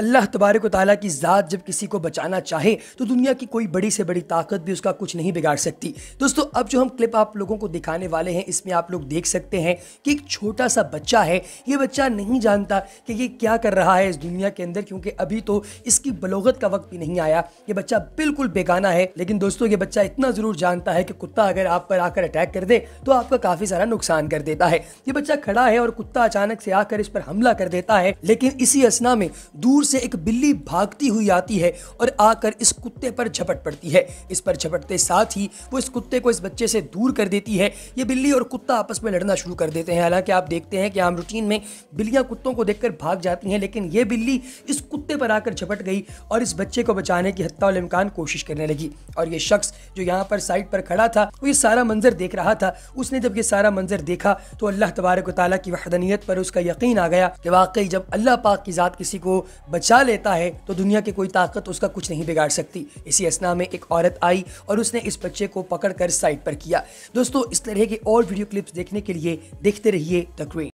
अल्लाह तबारक ताली की ज़ात जब किसी को बचाना चाहे तो दुनिया की कोई बड़ी से बड़ी ताकत भी उसका कुछ नहीं बिगाड़ सकती दोस्तों अब जो हम क्लिप आप लोगों को दिखाने वाले हैं इसमें आप लोग देख सकते हैं कि एक छोटा सा बच्चा है ये बच्चा नहीं जानता कि ये क्या कर रहा है इस दुनिया के अंदर क्योंकि अभी तो इसकी बलोगत का वक्त भी नहीं आया ये बच्चा बिल्कुल बेगाना है लेकिन दोस्तों ये बच्चा इतना ज़रूर जानता है कि कुत्ता अगर आप पर आकर अटैक कर दे तो आपका काफ़ी सारा नुकसान कर देता है ये बच्चा खड़ा है और कुत्ता अचानक से आकर इस पर हमला कर देता है लेकिन इसी असना में दूर से एक बिल्ली भागती हुई आती है और आकर इस कुत्ते पर झपट पड़ती है इस पर झपटते साथ ही वो इस कुत्ते को इस बच्चे से दूर कर देती है ये बिल्ली और कुत्ता आपस में लड़ना शुरू कर देते हैं हालांकि आप देखते हैं कि आम रूटीन में बिल्लियाँ कुत्तों को देखकर भाग जाती हैं लेकिन ये बिल्ली इस कुत्ते पर आकर झपट गई और इस बच्चे को बचाने की हत्या वालमकान कोशिश करने लगी और ये शख्स जो यहाँ पर साइड पर खड़ा था वो ये सारा मंजर देख रहा था उसने जब ये सारा मंजर देखा तो अल्लाह तबारक ताली की वहदनीत पर उसका यकीन आ गया कि वाकई जब अल्लाह पाक की ज़ात किसी को बचा लेता है तो दुनिया की कोई ताकत उसका कुछ नहीं बिगाड़ सकती इसी असना में एक औरत आई और उसने इस बच्चे को पकड़ कर साइड पर किया दोस्तों इस तरह की और वीडियो क्लिप्स देखने के लिए देखते रहिए द क्वीन